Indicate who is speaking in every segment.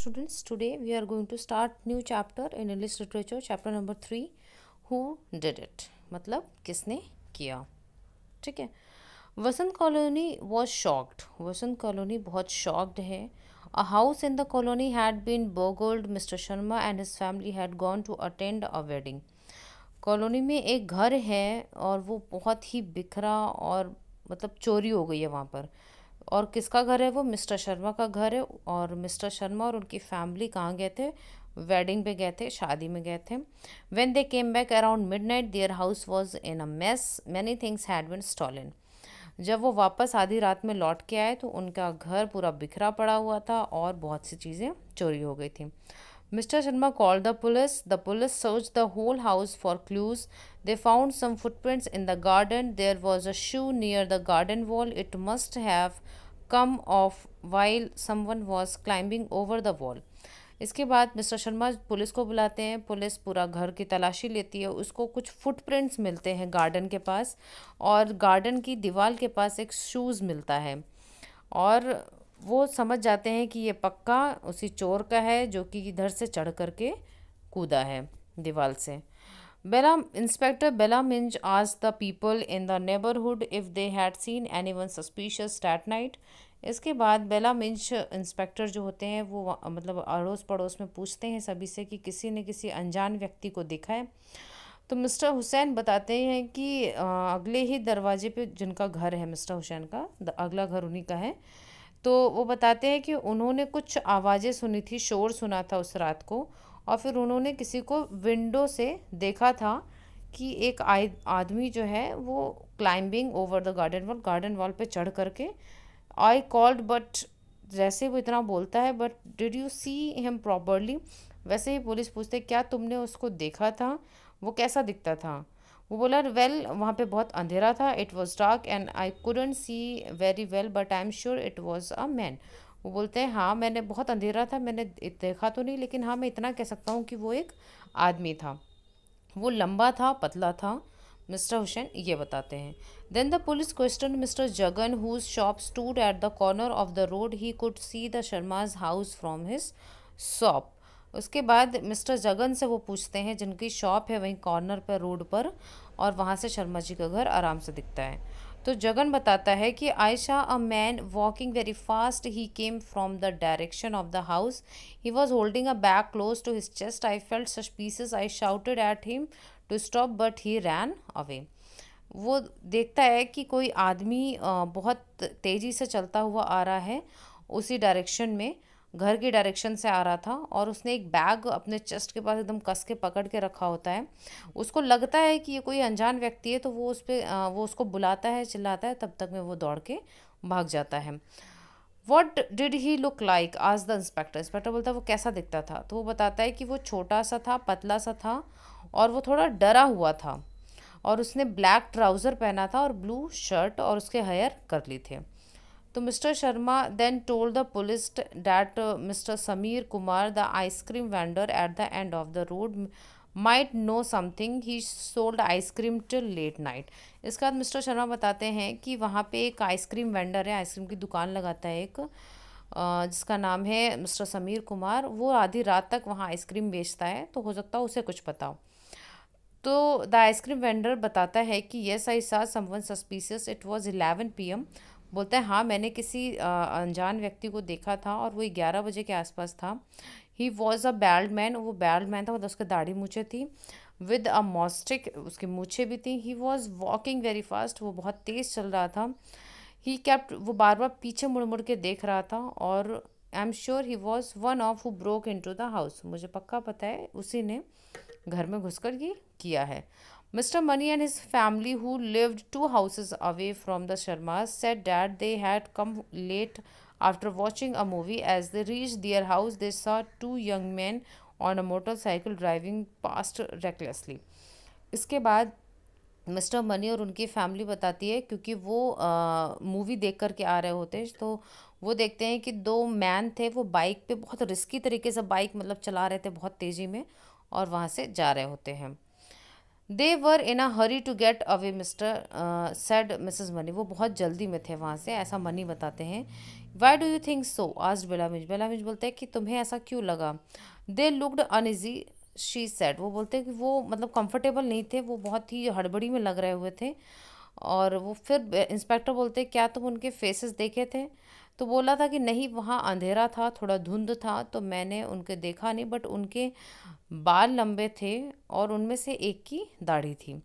Speaker 1: students today we are going to start new chapter in english literature chapter number 3 who did it मतलब किसने किया ठीक है Vasant colony was shocked Vasant colony बहुत shocked है a house in the colony had been burgled mister Sharma and his family had gone to attend a wedding colony में एक घर है और वो बहुत ही बिखरा और मतलब चोरी हो गई है वहाँ पर और किसका घर है वो मिस्टर शर्मा का घर है और मिस्टर शर्मा और उनकी फैमिली कहाँ गए थे वेडिंग पे गए थे शादी में गए थे when they came back around midnight their house was in a mess many things had been stolen जब वो वापस आधी रात में लौट के आए तो उनका घर पूरा बिखरा पड़ा हुआ था और बहुत सी चीज़ें चोरी हो गई थी mister Sharma call the police the police search the whole house for clues they found some footprints in the garden there was a shoe near the garden wall it must have come off while someone was climbing over the wall इसके बाद mister Sharma police को बुलाते हैं police पूरा घर की तलाशी लेती है उसको कुछ फुटप्रिंट्स मिलते हैं गार्डन के पास और गार्डन की दीवार के पास एक शूज़ मिलता है और वो समझ जाते हैं कि ये पक्का उसी चोर का है जो कि इधर से चढ़ करके कूदा है दीवार से Bella, Inspector आज asked the people in the neighborhood if they had seen anyone suspicious that night. इसके बाद बेला मिंच इंस्पेक्टर जो होते हैं वो मतलब अड़ोस पड़ोस में पूछते हैं सभी से कि किसी ने किसी अनजान व्यक्ति को देखा है तो मिस्टर हुसैन बताते हैं कि अगले ही दरवाजे पे जिनका घर है मिस्टर हुसैन का अगला घर उन्हीं का है तो वो बताते हैं कि उन्होंने कुछ आवाज़ें सुनी थी शोर सुना था उस रात को और फिर उन्होंने किसी को विंडो से देखा था कि एक आदमी जो है वो climbing over the garden wall garden wall पे चढ़ करके आई कॉल्ड बट जैसे वो इतना बोलता है but did you see him properly वैसे ही पुलिस पूछते क्या तुमने उसको देखा था वो कैसा दिखता था वो बोला वेल well, वहाँ पे बहुत अंधेरा था it was dark and I couldn't see very well but I am sure it was a man वो बोलते हैं हाँ मैंने बहुत अंधेरा था मैंने देखा तो नहीं लेकिन हाँ मैं इतना कह सकता हूँ कि वो एक आदमी था वो लंबा था पतला था मिस्टर हुसैन ये बताते हैं then the police question mister Jagan whose shop stood at the corner of the road he could see the Sharma's house from his shop उसके बाद मिस्टर जगन से वो पूछते हैं जिनकी शॉप है वहीं कॉर्नर पर रोड पर और वहाँ से शर्मा जी का घर आराम से दिखता है तो जगन बताता है कि I saw a man walking very fast he came from the direction of the house he was holding a bag close to his chest I felt suspicious I shouted at him to stop but he ran away वो देखता है कि कोई आदमी बहुत तेज़ी से चलता हुआ आ रहा है उसी डायरेक्शन में घर की डायरेक्शन से आ रहा था और उसने एक बैग अपने चेस्ट के पास एकदम कस के पकड़ के रखा होता है उसको लगता है कि ये कोई अनजान व्यक्ति है तो वो उस पर वो उसको बुलाता है चिल्लाता है तब तक में वो दौड़ के भाग जाता है what did he look like आज द इंस्पेक्टर इंस्पेक्टर बोलता है वो कैसा दिखता था तो वो बताता है कि वो छोटा सा था पतला सा था और वो थोड़ा डरा हुआ था और उसने ब्लैक ट्राउज़र पहना था और ब्लू शर्ट और उसके हेयर कर ली थे तो mister Sharma then told the police that mister Sameer Kumar the ice cream vendor at the end of the road might know something he sold ice cream till late night इसके बाद मिस्टर शर्मा बताते हैं कि वहाँ पे एक आइसक्रीम वेंडर है आइसक्रीम की दुकान लगाता है एक जिसका नाम है मिस्टर समीर कुमार वो आधी रात तक वहाँ आइसक्रीम बेचता है तो हो सकता है उसे कुछ पता हो तो द आइसक्रीम वेंडर बताता है कि yes I saw someone suspicious it was eleven P M बोलता है हाँ मैंने किसी अनजान व्यक्ति को देखा था और वो ग्यारह बजे के आसपास था ही वॉज अ बैल्ड मैन वो बैल्ड मैन था मतलब उसके दाढ़ी मूछे थी विद अ मॉस्टिक उसकी मूछे भी थी he was walking very fast वो बहुत तेज़ चल रहा था ही कैप्ट वो बार बार पीछे मुड़ मुड़ के देख रहा था और I am sure he was one of who broke into the house मुझे पक्का पता है उसी ने घर में घुसकर ये किया है Mr. Mani and his family, who lived two houses away from the Sharmas, said that they had come late after watching a movie. As they reached their house, they saw two young men on a motorcycle driving past recklessly. इसके बाद mister money और उनकी family बताती है क्योंकि वो movie देख कर के आ रहे होते हैं तो वो देखते हैं कि दो मैन थे वो बाइक पे बहुत रिस्की तरीके से बाइक मतलब चला रहे थे बहुत तेज़ी में और वहाँ से जा रहे होते हैं they were in a hurry to get away mister said missus Mani वो बहुत जल्दी में थे वहाँ से ऐसा मनी बताते हैं why do you think so आज बेलामिज बेलामिज बोलते हैं कि तुम्हें ऐसा क्यों लगा they looked uneasy she said वो बोलते हैं कि वो मतलब कंफर्टेबल नहीं थे वो बहुत ही हड़बड़ी में लग रहे हुए थे और वो फिर इंस्पेक्टर बोलते क्या तुम उनके फेसेस देखे थे तो बोला था कि नहीं वहाँ अंधेरा था थोड़ा धुंध था तो मैंने उनके देखा नहीं बट उनके बाल लंबे थे और उनमें से एक की दाढ़ी थी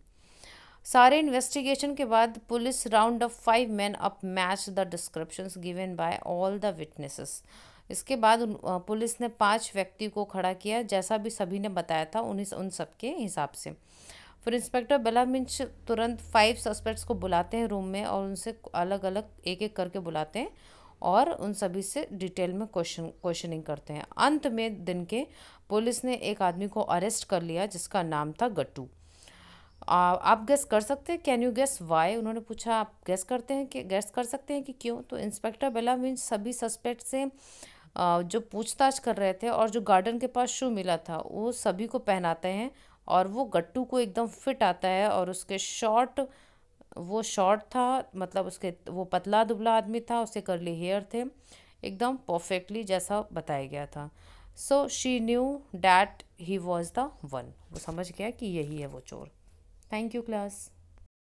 Speaker 1: सारे इन्वेस्टिगेशन के बाद police round of five man up match the description given by all the witnesses इसके बाद पुलिस ने पांच व्यक्ति को खड़ा किया जैसा भी सभी ने बताया था उन्हीं उन सब के हिसाब से फिर इंस्पेक्टर बेला मिंच तुरंत फाइव सस्पेक्ट्स को बुलाते हैं रूम में और उनसे अलग अलग एक एक करके बुलाते हैं और उन सभी से डिटेल में क्वेश्चन क्वेश्चनिंग करते हैं अंत में दिन के पुलिस ने एक आदमी को अरेस्ट कर लिया जिसका नाम था गट्टू आप गैस कर सकते हैं कैन यू गैस वाई उन्होंने पूछा आप गैस करते हैं कि गैस कर सकते हैं कि क्यों तो इंस्पेक्टर बेला मिंच सभी सस्पेक्ट से जो पूछताछ कर रहे थे और जो गार्डन के पास शू मिला था वो सभी को पहनाते हैं और वो गट्टू को एकदम फिट आता है और उसके शॉर्ट वो शॉर्ट था मतलब उसके वो पतला दुबला आदमी था उसके करली हेयर थे एकदम परफेक्टली जैसा बताया गया था so she knew that he was the one वो समझ गया कि यही है वो चोर थैंक यू क्लास